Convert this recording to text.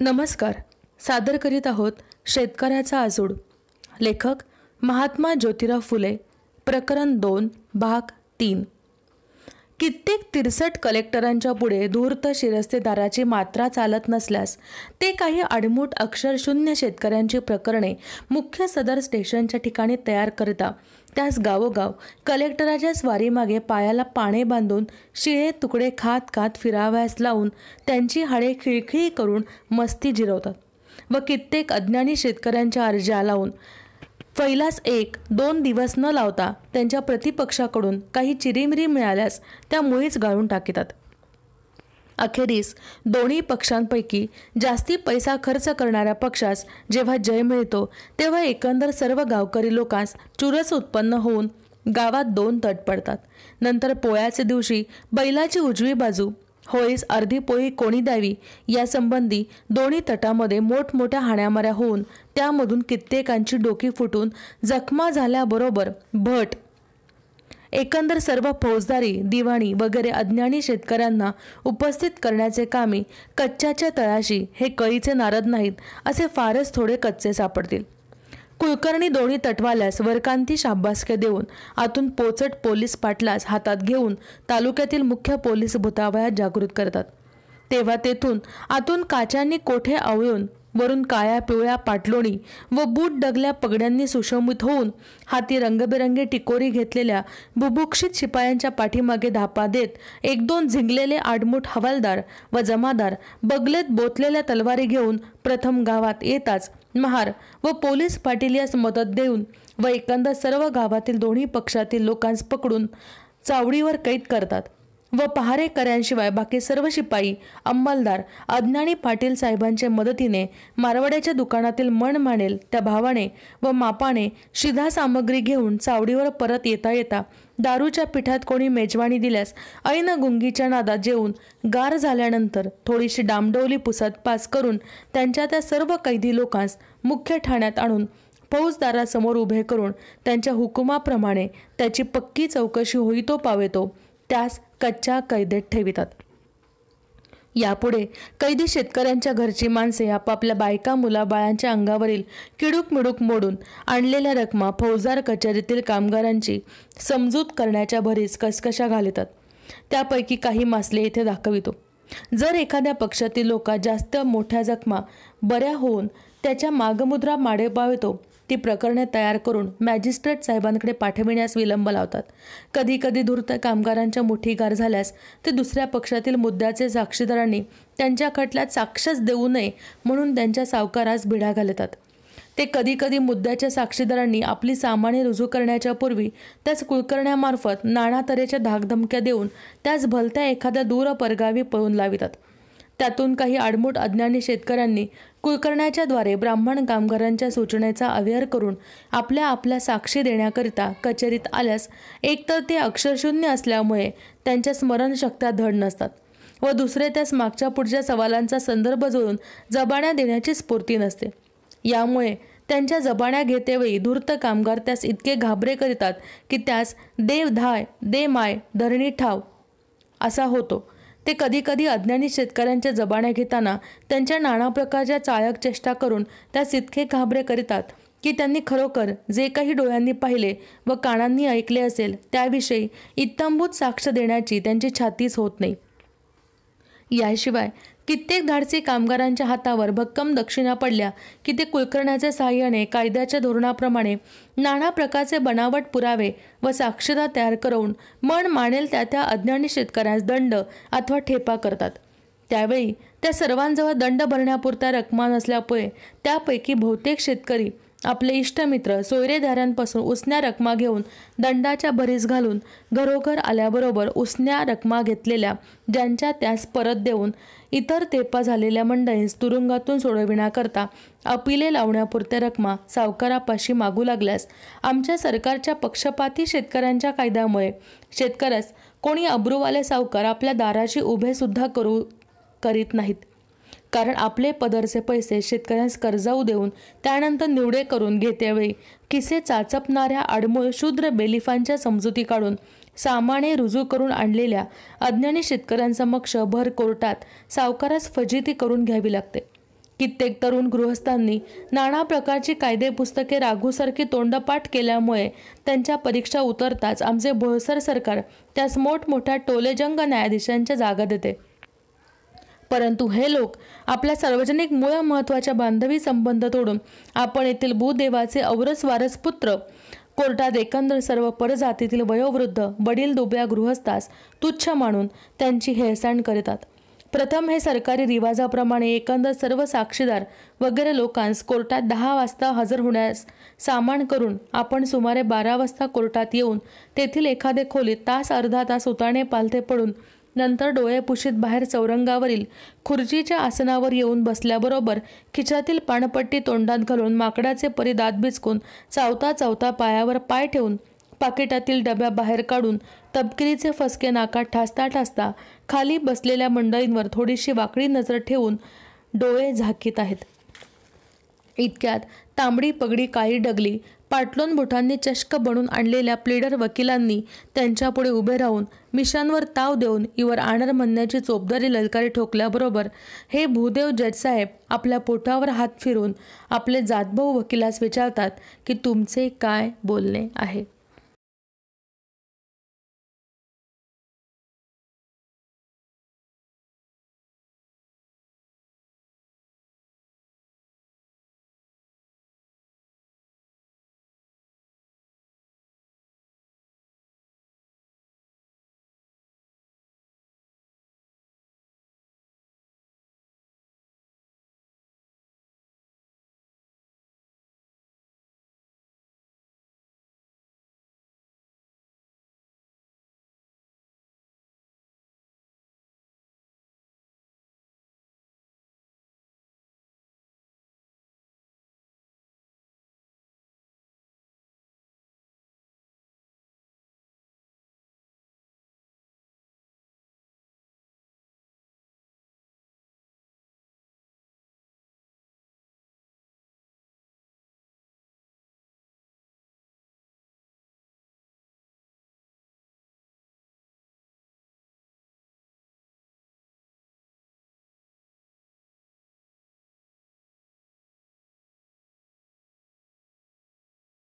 नमस्कार सादर करीत आहोत शेतकऱ्याचा आजूड लेखक महात्मा ज्योतिराव फुले प्रकरण दोन भाग तीन कित्येक तिरसट कलेक्टरांच्या पुढे धूर्त शिरस्तेदाराची मात्रा चालत नसल्यास ते काही अडमूट अक्षरशून्य शेतकऱ्यांची प्रकरणे मुख्य सदर स्टेशनच्या ठिकाणी तयार करता त्यास गावोगाव कलेक्टराच्या स्वारीमागे पायाला पाणे बांधून शिळे तुकडे खात खात फिराव्यास लावून त्यांची हाडे खिळखिळी करून मस्ती जिरवतात व कित्येक अज्ञानी शेतकऱ्यांच्या अर्ज्या लावून फैलास एक दोन दिवस न लावता त्यांच्या प्रतिपक्षाकडून काही चिरीमिरी मिळाल्यास त्या मुळीच गाळून टाकतात अखेरीस दोन्ही पक्षांपैकी जास्ती पैसा खर्च करणाऱ्या पक्षास जेव्हा जय मिळतो तेव्हा एकंदर सर्व गावकरी लोकांस चुरस उत्पन्न होऊन गावात दोन तट पडतात नंतर पोळ्याच्या दिवशी बैलाची उजवी बाजू होळीस अर्धी पोळी कोणी द्यावी यासंबंधी दोन्ही तटामध्ये मोठमोठ्या हाण्यामाऱ्या होऊन त्यामधून कित्येकांची डोकी फुटून जखमा झाल्याबरोबर भट एकंदर सर्व फौजदारी दिवाणी वगैरे अज्ञानी शेतकऱ्यांना उपस्थित करण्याचे कामे कच्च्याच्या तळाशी हे कळीचे नारद नाहीत असे फारच थोडे कच्चे सापडतील कुलकर्णी दोन्ही तटवाल्यास वरकांती शाबासके देऊन आतून पोचट पोलीस पाटलास हातात घेऊन तालुक्यातील मुख्य पोलीस भूतावयात जागृत करतात तेव्हा तेथून आतून काच्यांनी कोठे आवळून वरून काळ्या पिवळ्या पाटलोणी व बूट डगल्या पगड्यांनी सुशोभित होऊन हाती रंगबेरंगी टिकोरी घेतलेल्या बुभुक्षित शिपायांच्या पाठीमागे धापा देत एक दोन झिंगलेले आडमूट हवालदार व जमादार बगलेत बोतलेल्या तलवारी घेऊन प्रथम गावात येताच महार व पोलीस पाटील यास मदत देऊन व एकंदर सर्व गावातील दोन्ही पक्षातील लोकांस पकडून चावडीवर कैद करतात व पहारेकऱ्यांशिवाय बाकी सर्व शिपाई अंमलदार अज्ञानी पाटील साहेबांच्या मदतीने मारवाड्याच्या दुकानातील मन मानेल त्या भावाने व मापाने शिधा सामग्री घेऊन चावडीवर परत येता येता दारूच्या पिठात कोणी मेजवानी दिल्यास ऐन गुंगीच्या नादात जेवून गार झाल्यानंतर थोडीशी डामडवली पुसत पास करून त्यांच्या त्या सर्व कैदी लोकांस मुख्य ठाण्यात आणून फौजदारासमोर उभे करून त्यांच्या हुकुमाप्रमाणे त्याची पक्की चौकशी होईतो पावेतो त्यास कच्च्या कैदेत ठेवितात यापुढे कैदी शेतकऱ्यांच्या घरची माणसे आपापल्या बायका मुला बाळांच्या अंगावरील किडूक मिडूक मोडून आणलेल्या रकमा फौजदार कचेरीतील कामगारांची समजूत करण्याच्या भरीस कसकशा घालतात त्यापैकी काही मासले इथे दाखवितो जर एखाद्या पक्षातील लोका जास्त मोठ्या जखमा बऱ्या होऊन त्याच्या मागमुद्रा माडे पावतो ती प्रकरणे तयार करून मॅजिस्ट्रेट साहेबांकडे पाठविण्यास विलंब लावतात कधी कधी धूर्त कामगारांच्या मुठीगार झाल्यास ते दुसऱ्या पक्षातील मुद्द्याचे साक्षीदारांनी त्यांच्या खटल्यात साक्षच देऊ नये म्हणून त्यांच्या सावकारास भिडा घालतात ते कधीकधी मुद्द्याच्या साक्षीदारांनी आपली सामाने रुजू करण्याच्या पूर्वी त्याच कुळकर्ण्यामार्फत नाना तऱ्हेच्या धाकधमक्या देऊन त्याच भलत्या एखाद्या दूर परगावी पळून लावितात त्यातून काही आडमूट अज्ञानी शेतकऱ्यांनी कुलकर्ण्याच्याद्वारे ब्राह्मण कामगारांच्या सूचनेचा अवेअर करून आपल्या आपल्या साक्षी देण्याकरिता कचेरीत आल्यास एकतर ते अक्षरशून्य असल्यामुळे त्यांच्या स्मरणशक्त्या धड नसतात व दुसरे त्यास मागच्या पुढच्या सवालांचा संदर्भ जोडून जबाण्या देण्याची स्फूर्ती नसते यामुळे त्यांच्या जबाण्या घेतेवेळी धूर्त कामगार त्यास इतके घाबरे करीतात की त्यास देव धाय दे माय धरणी ठाव असा होतो ते कधीकधी अज्ञानी शेतकऱ्यांच्या जबाण्या घेताना त्यांच्या नाना प्रकारच्या चाळक चेष्टा करून त्या सितके घाबरे करीतात की त्यांनी खरोखर जे काही डोळ्यांनी पाहिले व कानांनी ऐकले असेल त्याविषयी इत्तंभूत साक्ष देण्याची त्यांची छातीच होत नाही याशिवाय कित्येक धाडसी कामगारांच्या हातावर भक्कम दक्षिणा पडल्या की ते कुलकर्ण्याच्या सहाय्याने कायद्याच्या धोरणाप्रमाणे नाना प्रकारचे बनावट पुरावे व साक्षरता तयार करून मन मानेल त्या त्या अज्ञानी शेतकऱ्यास दंड अथवा ठेपा करतात त्यावेळी त्या सर्वांजवळ दंड भरण्यापुरता रकमा नसल्यामुळे त्यापैकी बहुतेक शेतकरी आपले इष्टमित्र सोयरेधाऱ्यांपासून उसण्या रकमा घेऊन दंडाच्या भरीस घालून घरोघर आल्याबरोबर उसण्या रकमा घेतलेल्या ज्यांच्या त्यास परत देऊन इतर तेपा झालेल्या मंडळीस तुरुंगातून सोडविण्याकरता अपिले लावण्यापुरत्या रकमा सावकारापाशी मागू लागल्यास आमच्या सरकारच्या पक्षपाती शेतकऱ्यांच्या कायद्यामुळे शेतकऱ्यास कोणी अब्रूवाले सावकार आपल्या दाराशी उभेसुद्धा करू करीत नाहीत कारण आपले पदरचे पैसे शेतकऱ्यांस कर्जाऊ देऊन त्यानंतर निवडे करून घेतेवेळी किसे चाचपणाऱ्या आडमोळ शूद्र बेलिफांच्या समजुती काढून सामाने रुजू करून आणलेल्या अज्ञानी शेतकऱ्यांसमक्ष भर कोर्टात सावकारास फजिती करून घ्यावी लागते कित्येक तरुण गृहस्थांनी नाना प्रकारची कायदे पुस्तके राघूसारखी तोंडपाठ केल्यामुळे त्यांच्या परीक्षा उतरताच आमचे भोळसर सरकार त्यास मोठमोठ्या टोलेजंग न्यायाधीशांच्या जागा देते परंतु हे लोक आपल्या सार्वजनिक मूळ महत्त्वाच्या बांधवी संबंध तोडून आपण येथील भूदेवाचे औरस वारस पुत्र कोर्टात एकंदर सर्व परजातीतील वयोवृद्ध वडील दुबळ्या गृहस्थास तुच्छ मानून त्यांची हेळसांड करतात प्रथम हे सरकारी रिवाजाप्रमाणे एकंदर सर्व साक्षीदार वगैरे लोकांस कोर्टात दहा वाजता हजर होण्यास सामान करून आपण सुमारे बारा वाजता कोर्टात येऊन तेथील एखादे खोलीत तास अर्धा तास उताणे पालथे पडून नंतर डोळे पुशीत बाहेर चौरंगावरील खुर्चीच्या आसनावर येऊन बसल्याबरोबर खिचातील पाणपट्टी तोंडात घालून माकडाचे परी दात भिचकून चावता चावता पायावर पाय ठेवून पाकिटातील डब्या बाहेर काढून तपकिरीचे फसके नाकात ठासता ठासता खाली बसलेल्या मंडळींवर थोडीशी वाकडी नजर ठेवून डोळे झाकीत आहेत इतक्यात तांबडी पगडी काळी डगली पाटलोन बुटांनी चष्क बनून आणलेल्या प्लीडर वकिलांनी त्यांच्यापुढे उभे राहून मिशांवर ताव देऊन इवर आणर म्हणण्याची चोपदारी ललकारी ठोकल्याबरोबर हे भूदेव जजसाहेब आपल्या पोटावर हात फिरून आपले जातभाऊ वकिलास विचारतात की तुमचे काय बोलणे आहे